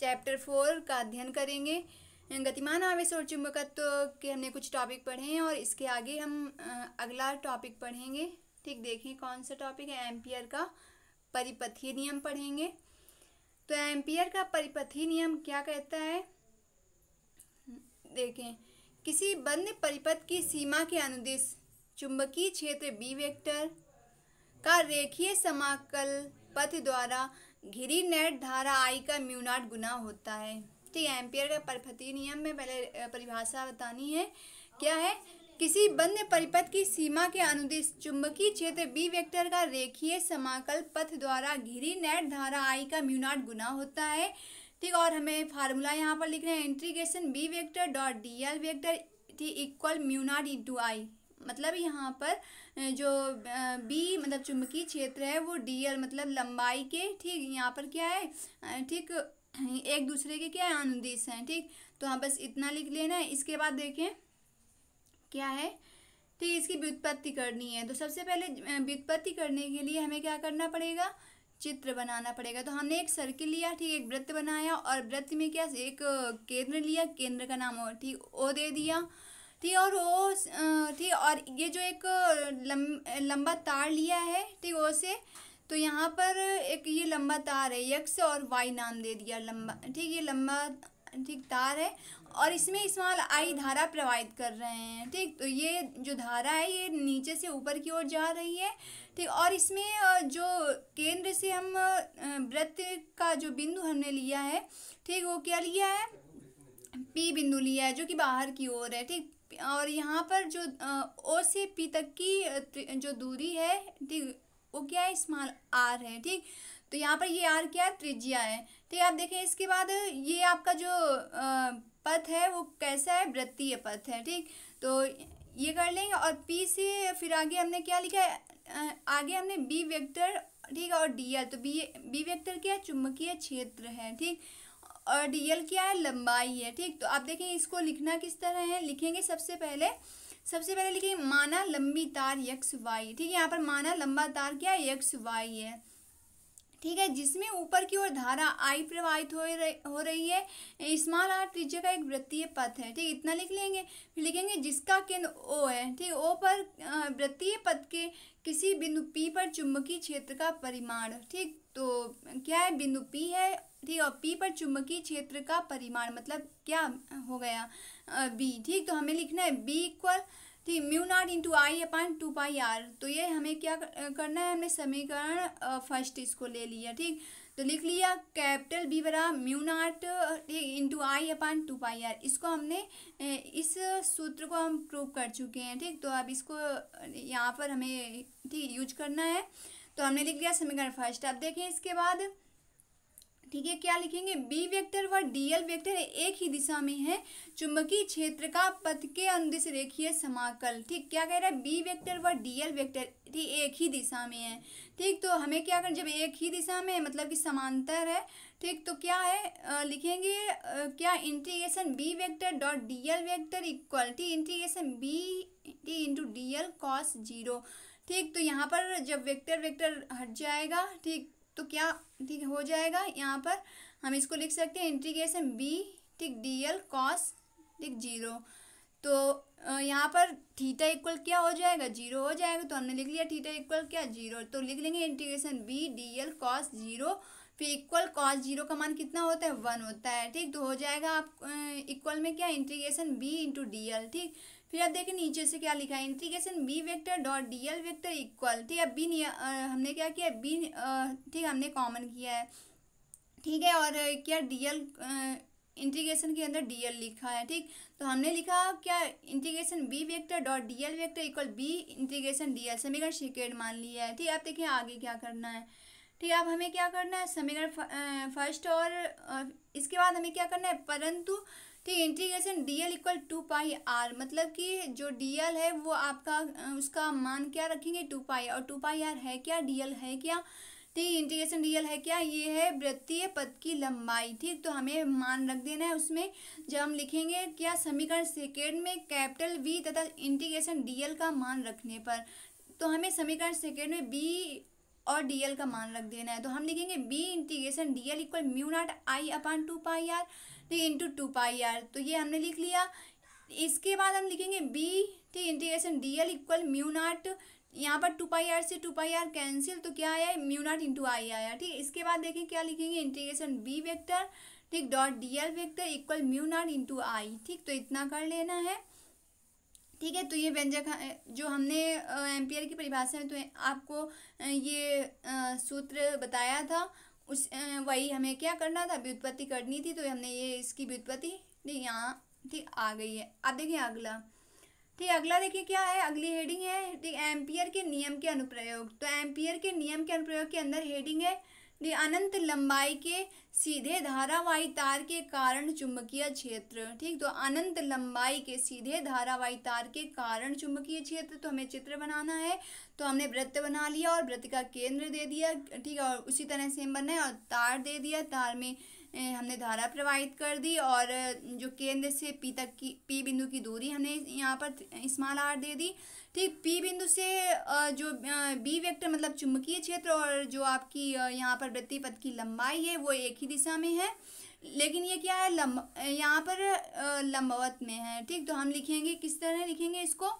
chapter four का अध्ययन करेंगे गतिमान आवेश और चुंबकत्व के हमने कुछ टॉपिक पढ़े हैं और इसके आगे हम अगला टॉपिक पढ़ेंगे ठीक देखें कौन सा टॉपिक है एम्पियर का परिपथीय नियम पढ़ेंगे तो एम्पियर का परिपथीय नियम क्या कहता है देखें किसी बंद परिपथ की सीमा के अनुदेश चुंबकीय क्षेत्र बी वेक्टर का रेखीय समाकल पथ द्वारा घिरी नेट धारा आई का म्यूनाट गुना होता है ठीक है एम्पियर का परिपथी नियम में पहले परिभाषा बतानी है क्या है किसी बंद परिपथ की सीमा के अनुदेश चुंबकीय क्षेत्र बी वेक्टर का रेखीय समाकल पथ द्वारा घिरी नेट धारा आई का म्यूनाट गुना होता है ठीक और हमें फार्मूला यहाँ पर लिख रहे हैं integration B vector dot D L vector ठीक इक्वल म्यूनाट इंटू आई मतलब यहाँ पर जो बी मतलब चुंबकीय क्षेत्र है वो डी एल मतलब लंबाई के ठीक यहाँ पर क्या है ठीक एक दूसरे के क्या अनुदिश हैं ठीक तो हाँ बस इतना लिख लेना है इसके बाद देखें क्या है ठीक तो इसकी व्युत्पत्ति करनी है तो सबसे पहले व्युत्पत्ति करने के लिए हमें क्या करना पड़ेगा चित्र बनाना पड़ेगा तो हमने एक सर्किल लिया ठीक एक वृत्त बनाया और वृत्त में क्या एक केंद्र लिया केंद्र का नाम हो ठीक ओ दे दिया ठीक और वो ठीक और ये जो एक लम, लंबा तार लिया है ठीक वो से तो यहाँ पर एक ये लंबा तार है यक्स और वाई नाम दे दिया लंबा ठीक ये लंबा ठीक तार है और इसमें इस्माल आई धारा प्रवाहित कर रहे हैं ठीक तो ये जो धारा है ये नीचे से ऊपर की ओर जा रही है ठीक और इसमें जो केंद्र से हम वृत्त का जो बिंदु हमने लिया है ठीक वो क्या लिया है पी बिंदु लिया है जो कि बाहर की ओर है ठीक और यहाँ पर जो ओ से पी तक की जो दूरी है ठीक वो क्या है स्मॉल आर है ठीक तो यहाँ पर ये आर क्या है त्रिज्या है ठीक तो आप देखें इसके बाद ये आपका जो पथ है वो कैसा है वृत्तीय पथ है ठीक तो ये कर लेंगे और पी से फिर आगे हमने क्या लिखा है आगे हमने बी वेक्टर ठीक है और डी आर तो बी बी वेक्टर क्या है चुंबकीय क्षेत्र है ठीक और डीएल क्या है लंबाई है ठीक तो आप देखें इसको लिखना किस तरह है लिखेंगे सबसे पहले सबसे पहले लिखेंगे माना लंबी तार यक्स वाई ठीक है यहाँ पर माना लंबा तार क्या है यक्स वाई है ठीक है जिसमें ऊपर की ओर धारा आई प्रवाहित हो रही हो रही है स्मॉल आर त्रिज्या का एक वृत्तीय पथ है ठीक इतना लिख लेंगे फिर लिखेंगे जिसका केंद्र ओ है ठीक ओ पर वृत्तीय पथ के किसी बिंदु पी पर चुंबकीय क्षेत्र का परिमाण ठीक तो क्या है बिंदु पी है ठीक और पी पर चुंबकीय क्षेत्र का परिमाण मतलब क्या हो गया बी ठीक तो हमें लिखना है बी इक्वल ठीक mu naught into I upon two pi R तो ये हमें क्या करना है हमने समीकरण फर्स्ट इसको ले लिया ठीक तो लिख लिया कैपिटल बी बरा mu naught into I upon two pi R इसको हमने इस सूत्र को हम प्रूव कर चुके हैं ठीक तो अब इसको यहाँ पर हमें ठीक यूज करना है तो हमने लिख लिया समीकरण फर्स्ट अब देखें इसके बाद ठीक है क्या लिखेंगे बी वेक्टर व डीएल वेक्टर एक ही दिशा में है चुंबकीय क्षेत्र का पथ के अंदिश रेखीय समाकल ठीक क्या कह रहा है बी वेक्टर व डीएल वेक्टर ठीक एक ही दिशा में है ठीक तो हमें क्या करना जब एक ही दिशा में मतलब कि समांतर है ठीक तो क्या है आ, लिखेंगे आ, क्या integration B vector dot D L vector equal ठीक integration B T into D L cos zero ठीक तो यहाँ पर जब वेक्टर वेक्टर हट जाएगा ठीक तो क्या ठीक हो जाएगा यहाँ पर हम इसको लिख सकते हैं इंटीग्रेशन बी ठीक डी एल कॉस ठीक जीरो तो यहाँ पर थीटा इक्वल क्या हो जाएगा जीरो हो जाएगा तो हमने लिख लिया थीटा इक्वल क्या जीरो तो लिख लेंगे integration B D L cos zero फिर इक्वल कॉस जीरो का मान कितना होता है वन होता है ठीक तो हो जाएगा आप इक्वल में क्या integration B into D L ठीक फिर आप देखें नीचे से क्या लिखा है integration B vector dot D L vector equal ठीक है बी हमने क्या किया बी ठीक हमने कॉमन किया है ठीक है और क्या डी एल इंटीग्रेशन के अंदर एल लिखा है ठीक तो हमने लिखा क्या integration B vector dot D L vector equal B integration D L समीकरण शिकेड मान लिया है ठीक है आप देखिए आगे क्या करना है ठीक है अब हमें क्या करना है समीकरण फर्स्ट और इसके बाद हमें क्या करना है परंतु ठीक integration D L equal two pi R मतलब कि जो डी एल है वो आपका उसका मान क्या रखेंगे टू पाई और टू पाई आर है क्या डी एल है क्या ठीक इंटीग्रेशन डी एल है क्या ये है वृत्तीय पद की लंबाई ठीक तो हमें मान रख देना है उसमें जब हम लिखेंगे क्या समीकरण सेकेंड में कैपिटल वी तथा इंटीग्रेशन डी एल का मान रखने पर तो हमें समीकरण सेकेंड में बी और डी एल का मान रख देना है तो हम लिखेंगे B integration D L equal mu naught I upon two pi R ठीक इंटू टू पाई आर तो ये हमने लिख लिया इसके बाद हम लिखेंगे बी ठीक integration D L equal mu naught यहाँ पर टू पाई आर से टू पाई आर कैंसिल तो क्या आया म्यू नॉट इंटू आई आया ठीक है इसके बाद देखें क्या लिखेंगे इंटीग्रेशन बी वेक्टर ठीक dot D L vector equal mu naught into I ठीक तो इतना कर लेना है ठीक है तो ये व्यंजक जो हमने एम्पियर की परिभाषा में तो आपको ये सूत्र बताया था उस वही हमें क्या करना था व्युत्पत्ति करनी थी तो हमने ये इसकी व्युत्पत्ति यहाँ ठीक आ गई है अब देखिए अगला ठीक अगला देखिए क्या है अगली हेडिंग है ठीक एम्पियर के नियम के अनुप्रयोग तो एम्पियर के नियम के अनुप्रयोग के अंदर हेडिंग है ये अनंत लंबाई के सीधे धारावाही तार के कारण चुंबकीय क्षेत्र ठीक तो अनंत लंबाई के सीधे धारावाही तार के कारण चुंबकीय क्षेत्र तो हमें चित्र बनाना है तो हमने वृत्त बना लिया और वृत्त का केंद्र दे दिया ठीक है और उसी तरह से हम बनाए और तार दे दिया तार में हमने धारा प्रवाहित कर दी और जो केंद्र से पी तक की पी बिंदु की दूरी हमने यहाँ पर इस्माल आर दे दी ठीक पी बिंदु से जो बी वेक्टर मतलब चुंबकीय क्षेत्र और जो आपकी यहाँ पर वृत्ति पथ की लंबाई है वो एक ही दिशा में है लेकिन ये क्या है लंब यहाँ पर लंबवत में है ठीक तो हम लिखेंगे किस तरह लिखेंगे इसको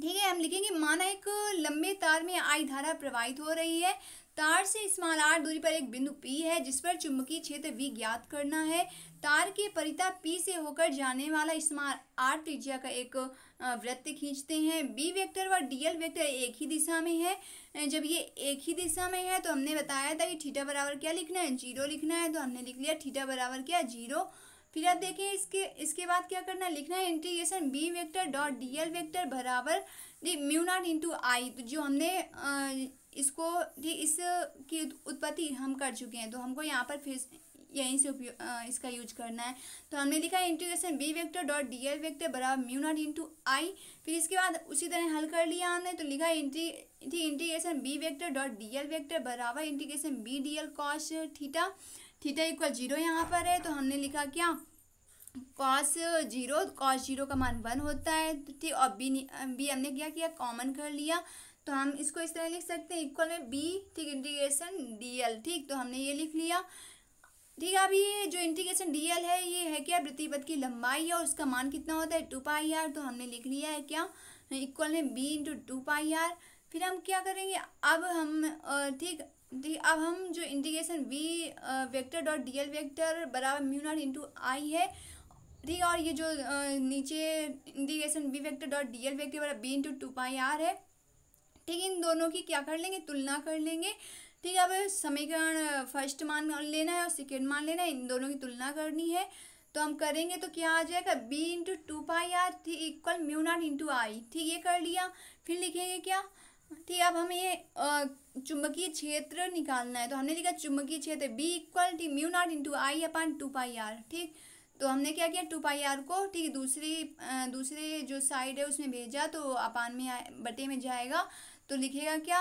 ठीक है हम लिखेंगे माना एक लंबे तार में आई धारा प्रवाहित हो रही है तार से स्मॉल आर दूरी पर एक बिंदु पी है जिस पर चुंबकीय क्षेत्र वी ज्ञात करना है तार के परिता पी से होकर जाने वाला स्मॉल आर त्रिज्या का एक वृत्त खींचते हैं बी वेक्टर व डीएल वेक्टर एक ही दिशा में है जब ये एक ही दिशा में है तो हमने बताया था कि थीटा बराबर क्या लिखना है जीरो लिखना है तो हमने लिख लिया थीटा बराबर क्या जीरो फिर आप देखें इसके इसके बाद क्या करना है लिखना है integration B vector dot D L vector बराबर म्यू नॉट इंटू आई तो जो हमने इसको इस की उत्पत्ति हम कर चुके हैं तो हमको यहाँ पर फिर यहीं से उपयोग इसका यूज करना है तो हमने लिखा है integration B vector dot D L vector बराबर म्यू नॉट इंटू आई फिर इसके बाद उसी तरह हल कर लिया हमने तो लिखा है इंटी integration B vector dot D L vector बराबर integration B D L cos theta theta equal zero यहाँ पर है तो हमने लिखा क्या कॉस जीरो कॉस जीरो का मान वन होता है ठीक तो और बी बी हमने क्या किया कॉमन कर लिया तो हम इसको इस तरह लिख सकते हैं इक्वल में बी ठीक इंटीग्रेशन डी एल ठीक तो हमने ये लिख लिया ठीक है अब ये जो इंटीग्रेशन डी एल है ये है क्या वृत्तिपथ की लंबाई है और उसका मान कितना होता है टू पाई आर तो हमने लिख लिया है क्या इक्वल में B into two pi R फिर हम क्या करेंगे अब हम ठीक ठीक अब हम जो integration V vector dot D L vector बराबर म्यू नॉट इंटू आई है ठीक और ये जो नीचे integration B vector dot D L vector बराबर B into two pi R है ठीक है इन दोनों की क्या कर लेंगे तुलना कर लेंगे ठीक है अब समीकरण फर्स्ट मान लेना है और सेकेंड मान लेना है इन दोनों की तुलना करनी है तो हम करेंगे तो क्या आ जाएगा b into two pi R थी equal mu naught into I ठीक ये कर लिया फिर लिखेंगे क्या ठीक अब हमें ये चुंबकीय क्षेत्र निकालना है तो हमने लिखा चुंबकीय क्षेत्र b equal T mu naught into I upon two pi R ठीक तो हमने क्या किया टू पाई आर को ठीक दूसरी दूसरे जो साइड है उसमें भेजा तो अपान में बटे में जाएगा तो लिखेगा क्या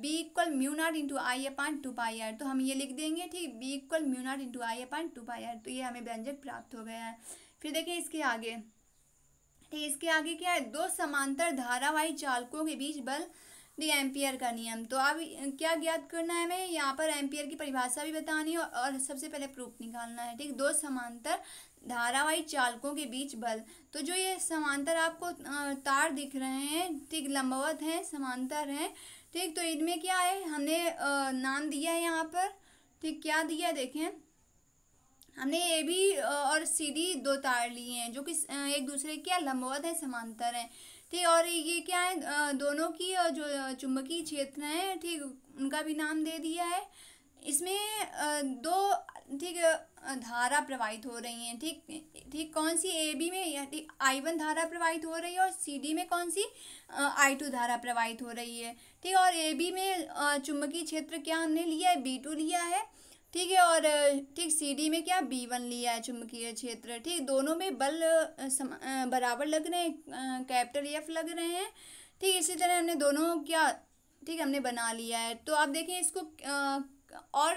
B equal mu naught into I upon two pi R तो हम ये लिख देंगे ठीक B equal mu naught into I upon two pi R तो ये हमें व्यंजक प्राप्त हो गया है फिर देखें इसके आगे ठीक इसके आगे क्या है दो समांतर धारावाही चालकों के बीच बल दी एम्पियर का नियम तो अब क्या ज्ञात करना है हमें यहाँ पर एम्पियर की परिभाषा भी बतानी है और सबसे पहले प्रूफ निकालना है ठीक दो समांतर धारावाही चालकों के बीच बल तो जो ये समांतर आपको तार दिख रहे हैं ठीक लंबवत हैं समांतर हैं ठीक तो इनमें क्या है हमने नाम दिया है यहाँ पर ठीक क्या दिया देखें हमने ए बी और सी डी दो तार लिए हैं जो कि एक दूसरे क्या लंबवत है समांतर हैं ठीक और ये क्या है दोनों की जो चुंबकीय क्षेत्र हैं ठीक उनका भी नाम दे दिया है इसमें दो ठीक धारा प्रवाहित हो रही हैं ठीक ठीक कौन सी ए बी में आई वन धारा प्रवाहित हो रही है और सी डी में कौन सी आई टू धारा प्रवाहित हो रही है ठीक और ए बी में चुंबकीय क्षेत्र क्या हमने लिया है बी टू लिया है ठीक है और ठीक सी डी में क्या बी वन लिया है चुंबकीय क्षेत्र ठीक दोनों में बल सम, बराबर लग रहे हैं कैपिटल एफ लग रहे हैं ठीक इसी तरह हमने दोनों क्या ठीक हमने बना लिया है तो आप देखें इसको आ, और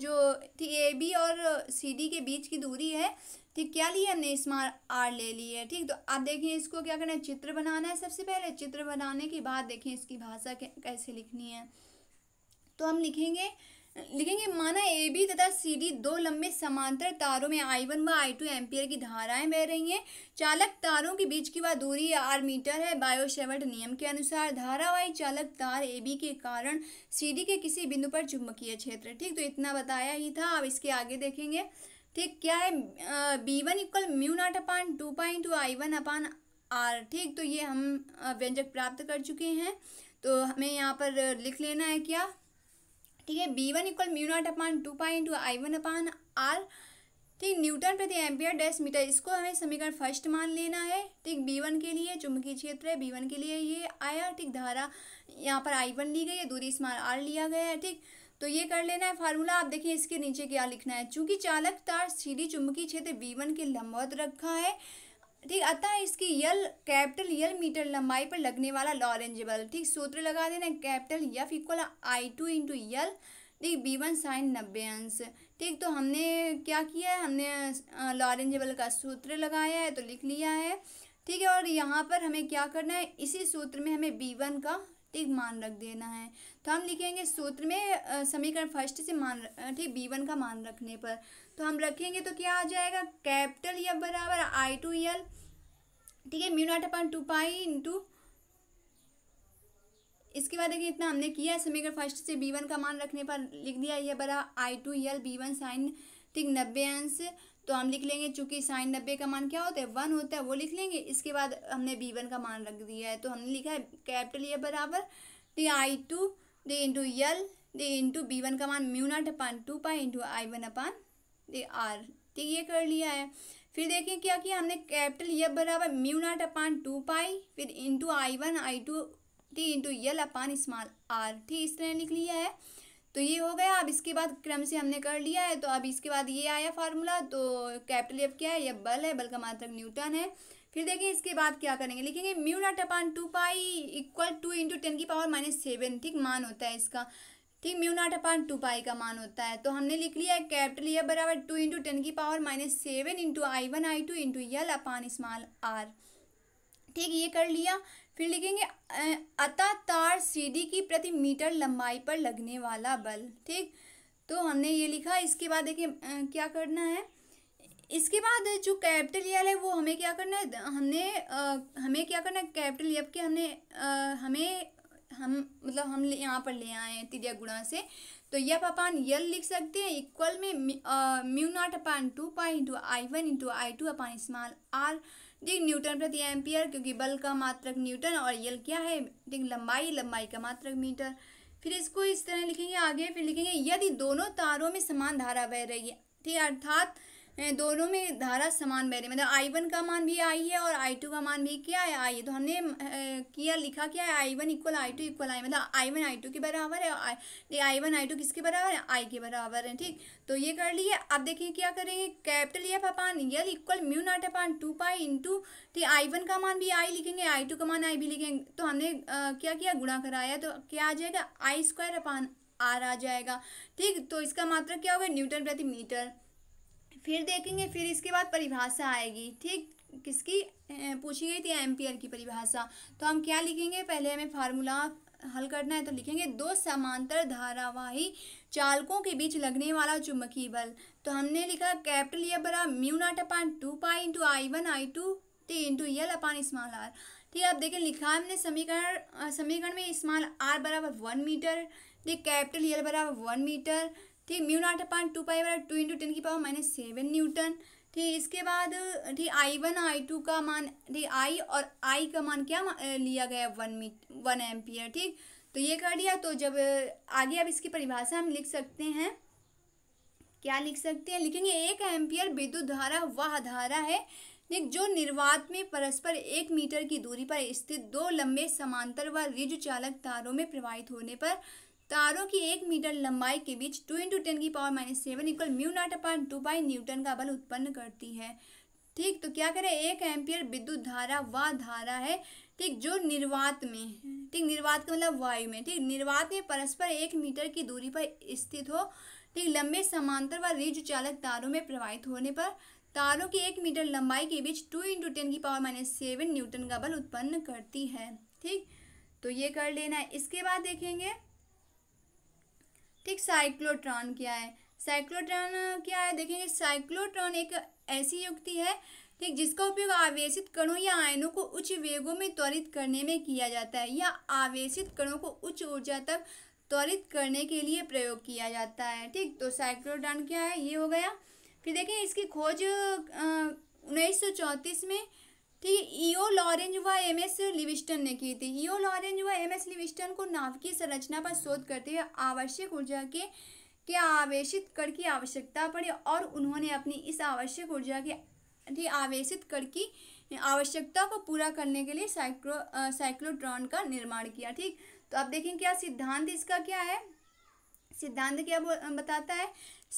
जो थी ए बी और सी डी के बीच की दूरी है ठीक क्या लिया हमने इसमार आर ले ली है ठीक तो आप देखिए इसको क्या करना है चित्र बनाना है सबसे पहले चित्र बनाने के बाद देखिए इसकी भाषा कैसे लिखनी है तो हम लिखेंगे लिखेंगे माना ए बी तथा सी डी दो लंबे समांतर तारों में आई वन व आई टू एम्पियर की धाराएं बह रही हैं चालक तारों के बीच की वह दूरी आर मीटर है बायोशेवर्ट नियम के अनुसार धारावाही चालक तार ए बी के कारण सी डी के किसी बिंदु पर चुंबकीय क्षेत्र ठीक तो इतना बताया ही था अब इसके आगे देखेंगे ठीक क्या है B one equal mu naught upon two pi in to I one upon R ठीक तो ये हम व्यंजक प्राप्त कर चुके हैं तो हमें यहाँ पर लिख लेना है क्या ठीक है B one equal mu naught upon two pi into I one upon R ठीक न्यूटन प्रति एम्पियर डेस मीटर इसको हमें समीकरण फर्स्ट मान लेना है ठीक बी वन के लिए चुंबकीय क्षेत्र है बी वन के लिए ये आया ठीक धारा यहाँ पर आई वन ली गई है दूरी स्मार आर लिया गया है ठीक तो ये कर लेना है फार्मूला आप देखिए इसके नीचे क्या लिखना है चूंकि चालक तार सीधी चुंबकीय क्षेत्र बी वन के लंबवत रखा है ठीक अतः इसकी यल कैपिटल यल मीटर लंबाई पर लगने वाला लॉरेंजेबल ठीक सूत्र लगा देना capital F equal I two into L ठीक बी वन साइन नब्बे अंश ठीक तो हमने क्या किया है हमने लॉरेंजेबल का सूत्र लगाया है तो लिख लिया है ठीक है और यहाँ पर हमें क्या करना है इसी सूत्र में हमें बी वन का ठीक मान रख देना है तो हम लिखेंगे सूत्र में समीकरण फर्स्ट से मान ठीक बी वन का मान रखने पर तो हम रखेंगे तो क्या आ जाएगा कैपिटल या बराबर आई टू यल ठीक है mu naught upon two pi into इसके बाद देखिए इतना हमने किया अगर फर्स्ट से बी वन का मान रखने पर लिख दिया यह बड़ा I two L B one sine ठीक नब्बे अंश तो हम लिख लेंगे चूंकि साइन नब्बे का मान क्या होता है वन होता है वो लिख लेंगे इसके बाद हमने बी वन का मान रख दिया है तो हमने लिखा है कैपिटल ये बराबर है I two D into L D into B one का मान mu naught upon two pi into I one upon दे आर ठीक तो ये कर लिया है फिर देखिए क्या किया हमने कैपिटल ये बराबर mu naught upon two pi फिर into I one I two T into L upon small R ठीक इस तरह लिख लिया है तो ये हो गया अब इसके बाद क्रम से हमने कर लिया है तो अब इसके बाद ये आया फार्मूला तो कैपिटल एफ क्या है ये बल है बल का मात्रक न्यूटन है फिर देखिए इसके बाद क्या करेंगे लिखेंगे mu naught upon two pi equal two into ten की पावर माइनस सेवन ठीक मान होता है इसका ठीक mu naught upon two pi का मान होता है तो हमने लिख लिया है कैपिटल ये e बराबर टू इंटू टेन की power minus seven into I one I two into L upon small R ठीक ये कर लिया फिर लिखेंगे अतः तार सीडी की प्रति मीटर लंबाई पर लगने वाला बल ठीक तो हमने ये लिखा इसके बाद देखिए क्या करना है इसके बाद जो कैपिटल यल e है वो हमें क्या करना है हमने आ, हमें क्या करना है कैपिटल यल e के हमने आ, हमें हम मतलब हम यहाँ पर ले आए हैं तिरिया गुणा से तो यह अपान यल लिख सकते हैं इक्वल में mu naught upon two pi into I one into I two upon small R ठीक न्यूटन प्रति एम्पियर क्योंकि बल का मात्रक न्यूटन और यल क्या है ठीक लंबाई लंबाई का मात्रक मीटर फिर इसको इस तरह लिखेंगे आगे फिर लिखेंगे यदि दोनों तारों में समान धारा बह रही है ठीक अर्थात दोनों में धारा समान बह रही मतलब आई वन का मान भी आई है और आई टू का मान भी क्या है आई है तो हमने किया लिखा क्या है I one equal I two equal I मतलब आई वन आई टू के बराबर है आई आई वन आई टू किसके बराबर है आई के बराबर है ठीक तो ये कर लिए अब देखिए क्या करेंगे capital F e upon L equal mu naught upon two pi into ठीक आई वन का मान भी आई लिखेंगे आई टू का मान आई भी लिखेंगे तो हमने क्या किया गुणा कराया तो क्या आ जाएगा आई स्क्वायर अपान आर आ जाएगा ठीक तो इसका मात्रा क्या होगा न्यूटन प्रति मीटर फिर देखेंगे फिर इसके बाद परिभाषा आएगी ठीक किसकी पूछी गई थी एम्पियर की परिभाषा तो हम क्या लिखेंगे पहले हमें फार्मूला हल करना है तो लिखेंगे दो समांतर धारावाही चालकों के बीच लगने वाला चुम्बकीय बल तो हमने लिखा कैपिटल ये e बड़ा mu naught upon two pi into I one I two T into L upon small R ठीक है आप देखें लिखा हमने समीकरण समीकरण में स्मॉल आर बराबर वन मीटर ठीक कैपिटल यल e बराबर वन मीटर ठीक mu naught upon two pi बराबर टू इंटू टेन की पावर माइनस सेवन न्यूटन ठीक इसके बाद ठीक आई वन आई टू का मान ठीक आई और आई का मान क्या लिया गया वन मीट वन एम्पियर ठीक तो ये कर दिया तो जब आगे अब इसकी परिभाषा हम लिख सकते हैं क्या लिख सकते हैं लिखेंगे एक एम्पियर विद्युत धारा वह धारा है जो निर्वात में परस्पर एक मीटर की दूरी पर स्थित दो लंबे समांतर व रिज चालक तारों में प्रवाहित होने पर तारों की एक मीटर लंबाई के बीच टू इंटू टेन की power minus seven equal mu naught upon two by Newton का बल उत्पन्न करती है ठीक तो क्या करें एक एम्पियर विद्युत धारा वह धारा है ठीक जो निर्वात में ठीक निर्वात का मतलब वायु में ठीक निर्वात में परस्पर एक मीटर की दूरी पर स्थित हो ठीक लंबे समांतर व रिज चालक तारों में प्रवाहित होने पर तारों की एक मीटर लंबाई के बीच टू इंटू टेन की पावर माइनस सेवन न्यूटन का बल उत्पन्न करती है ठीक तो ये कर लेना है इसके बाद देखेंगे ठीक साइक्लोट्रॉन क्या है साइक्लोट्रॉन क्या है देखेंगे साइक्लोट्रॉन एक ऐसी युक्ति है ठीक जिसका उपयोग आवेशित कणों या आयनों को उच्च वेगों में त्वरित करने में किया जाता है या आवेशित कणों को उच्च ऊर्जा तक त्वरित करने के लिए प्रयोग किया जाता है ठीक तो साइक्लोट्रॉन क्या है ये हो गया फिर देखें इसकी खोज उन्नीस में ठीक है ईओ लॉरेंज व एम एस लिविस्टन ने की थी ईओ लॉरेंज व एम एस लिविस्टन को नाव की संरचना पर शोध करते हुए आवश्यक ऊर्जा के के आवेशित कर की आवश्यकता पड़ी और उन्होंने अपनी इस आवश्यक ऊर्जा के आवेशित कर की आवश्यकता को पूरा करने के लिए साइक्रो साइक्लोट्रॉन का निर्माण किया ठीक तो आप देखें क्या सिद्धांत इसका क्या है सिद्धांत क्या बताता है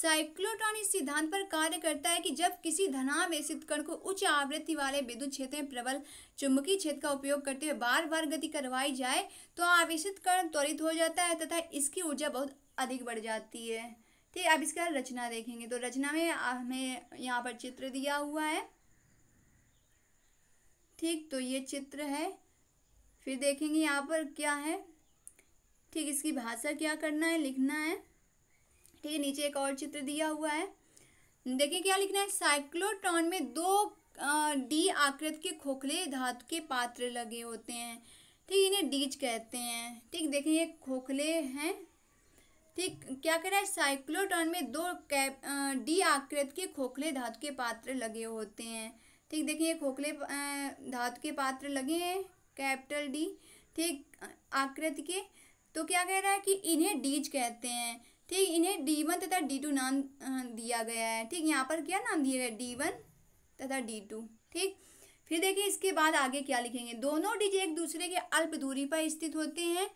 साइक्लोट्रॉन इस सिद्धांत पर कार्य करता है कि जब किसी धनावेशित कण को उच्च आवृत्ति वाले विद्युत क्षेत्र में प्रबल चुंबकीय क्षेत्र का उपयोग करते हुए बार बार गति करवाई जाए तो आवेशित कण त्वरित हो जाता है तथा इसकी ऊर्जा बहुत अधिक बढ़ जाती है ठीक अब इसका रचना देखेंगे तो रचना में हमें यहाँ पर चित्र दिया हुआ है ठीक तो ये चित्र है फिर देखेंगे यहाँ पर क्या है ठीक इसकी भाषा क्या करना है लिखना है ठीक है नीचे एक और चित्र दिया हुआ है देखिए क्या लिखना है साइक्लोट्रॉन में दो डी आकृत के खोखले धातु के पात्र लगे होते हैं ठीक इन्हें डीज कहते हैं ठीक देखें ये खोखले हैं ठीक क्या कह रहा है साइक्लोटॉन में दो कैप डी आकृत के खोखले धातु के पात्र लगे होते हैं ठीक देखिए खोखले धातु के पात्र लगे हैं कैपिटल डी ठीक आकृति के तो क्या कह रहा है कि इन्हें डीज कहते हैं ठीक इन्हें डी वन तथा डी टू नाम दिया गया है ठीक यहाँ पर क्या नाम दिया गया डी वन तथा डी टू ठीक फिर देखिए इसके बाद आगे क्या लिखेंगे दोनों डीज एक दूसरे के अल्प दूरी पर स्थित होते हैं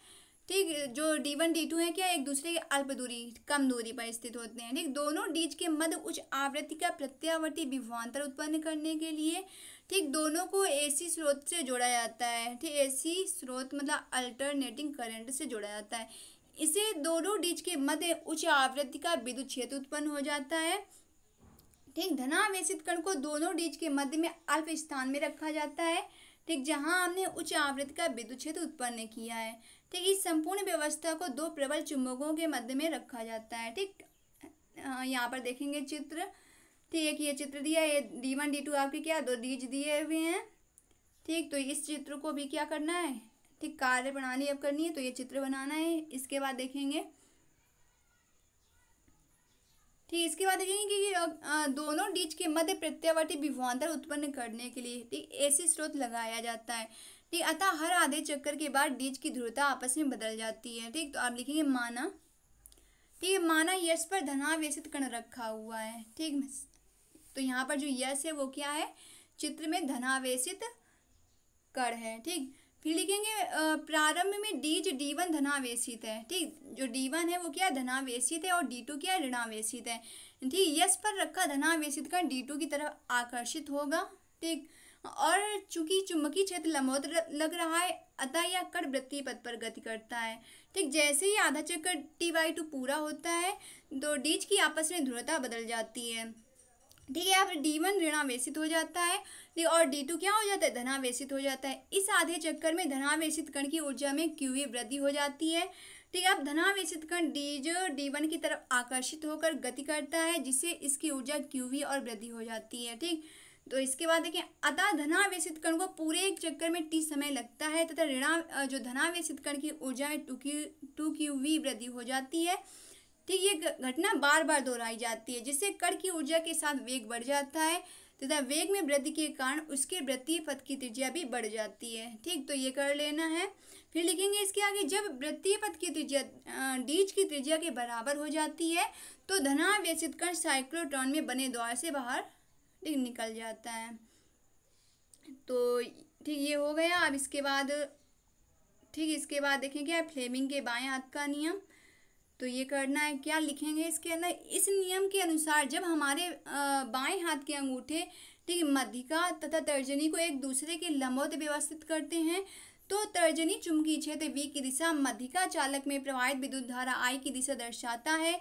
ठीक जो डी वन डी टू है क्या एक दूसरे के अल्प दूरी कम दूरी पर स्थित होते हैं ठीक दोनों डीज के मध्य उच्च आवृत्ति का प्रत्यावर्ती विभवान्तर उत्पन्न करने के लिए ठीक दोनों को एसी स्रोत से जोड़ा जाता है ठीक एसी स्रोत मतलब अल्टरनेटिंग करंट से जोड़ा जाता है इसे दोनों डिच के मध्य उच्च आवृत्ति का विद्युत क्षेत्र उत्पन्न हो जाता है ठीक धनावेशित कण को दोनों डिच के मध्य में अल्प स्थान में रखा जाता है ठीक जहाँ हमने उच्च आवृत्ति का विद्युत क्षेत्र उत्पन्न किया है ठीक इस संपूर्ण व्यवस्था को दो प्रबल चुंबकों के मध्य में रखा जाता है ठीक यहाँ पर देखेंगे चित्र ठीक है कि ये चित्र दिया ये डी वन डी टू आपके क्या दो डीज दिए हुए हैं ठीक तो इस चित्र को भी क्या करना है ठीक कार्य प्रणाली अब करनी है तो ये चित्र बनाना है इसके बाद देखेंगे ठीक इसके बाद देखेंगे कि दोनों डीज के मध्य प्रत्यावर्ती विभवान्तर उत्पन्न करने के लिए ठीक ऐसी स्रोत लगाया जाता है ठीक अतः हर आधे चक्कर के बाद डीज की ध्रुवता आपस में बदल जाती है ठीक तो आप लिखेंगे माना ठीक है माना यश पर धनावेशित कण रखा हुआ है ठीक तो यहाँ पर जो यस है वो क्या है चित्र में धनावेशित कर है ठीक फिर लिखेंगे प्रारंभ में डीज डी वन धनावेशित है ठीक जो डी वन है वो क्या है धनावेशित है और डी टू क्या है ऋणावेशित है ठीक यस पर रखा धनावेशित का डी टू की तरफ आकर्षित होगा ठीक और चूंकि चुंबकीय क्षेत्र लंबवत लग रहा है अतः यह कर वृत्तीय पथ पर गति करता है ठीक जैसे ही आधा चक्कर टी वाई टू पूरा होता है तो डीज की आपस में ध्रुवता बदल जाती है ठीक है यहाँ डी वन ऋणावेशित हो जाता है ठीक और डी टू क्या हो जाता है धनावेशित हो जाता है इस आधे चक्कर में धनावेशित कण की ऊर्जा में क्यू ए e वृद्धि हो जाती है ठीक है अब धनावेशित कण जो डी वन की तरफ आकर्षित होकर गति करता है जिससे इसकी ऊर्जा क्यू वी e और वृद्धि हो जाती है ठीक तो इसके बाद देखिए अतः धनावेशित कण को पूरे एक चक्कर में टी समय लगता है तथा ऋणा जो धनावेशित कण की ऊर्जा है two Q two Q V वृद्धि हो जाती है ठीक ये घटना बार बार दोहराई जाती है जिससे कण की ऊर्जा के साथ वेग बढ़ जाता है तथा वेग में वृद्धि के कारण उसके वृत्तीय पथ की त्रिज्या भी बढ़ जाती है ठीक तो ये कर लेना है फिर लिखेंगे इसके आगे जब वृत्तीय पथ की त्रिज्या डीज की त्रिज्या के बराबर हो जाती है तो धनावेशित कण साइक्लोट्रॉन में बने द्वार से बाहर निकल जाता है तो ठीक ये हो गया अब इसके बाद ठीक इसके बाद देखेंगे फ्लेमिंग के बाएं हाथ का नियम तो ये करना है क्या लिखेंगे इसके अंदर इस नियम के अनुसार जब हमारे बाएं हाथ के अंगूठे ठीक मध्यिका तथा तर्जनी को एक दूसरे के लंबवत व्यवस्थित करते हैं तो तर्जनी चुंबकीय क्षेत्र वी की दिशा मध्यिका चालक में प्रवाहित विद्युत धारा आई की दिशा दर्शाता है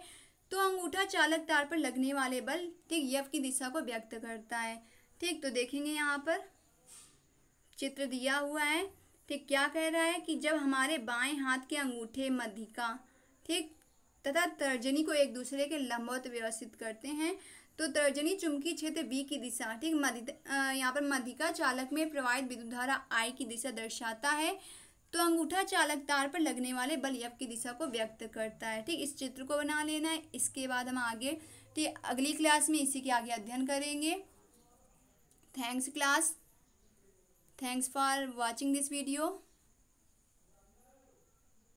तो अंगूठा चालक तार पर लगने वाले बल ठीक यव की दिशा को व्यक्त करता है ठीक तो देखेंगे यहाँ पर चित्र दिया हुआ है ठीक क्या कह रहा है कि जब हमारे बाएं हाथ के अंगूठे मध्यिका ठीक तथा तर्जनी को एक दूसरे के लंबवत व्यवस्थित करते हैं तो तर्जनी चुंबकीय क्षेत्र बी की दिशा ठीक यहाँ पर मधिका चालक में प्रवाहित विद्युत धारा आई की दिशा दर्शाता है तो अंगूठा चालक तार पर लगने वाले बल यफ की दिशा को व्यक्त करता है ठीक इस चित्र को बना लेना है इसके बाद हम आगे ठीक अगली क्लास में इसी के आगे अध्ययन करेंगे thanks class thanks for watching this video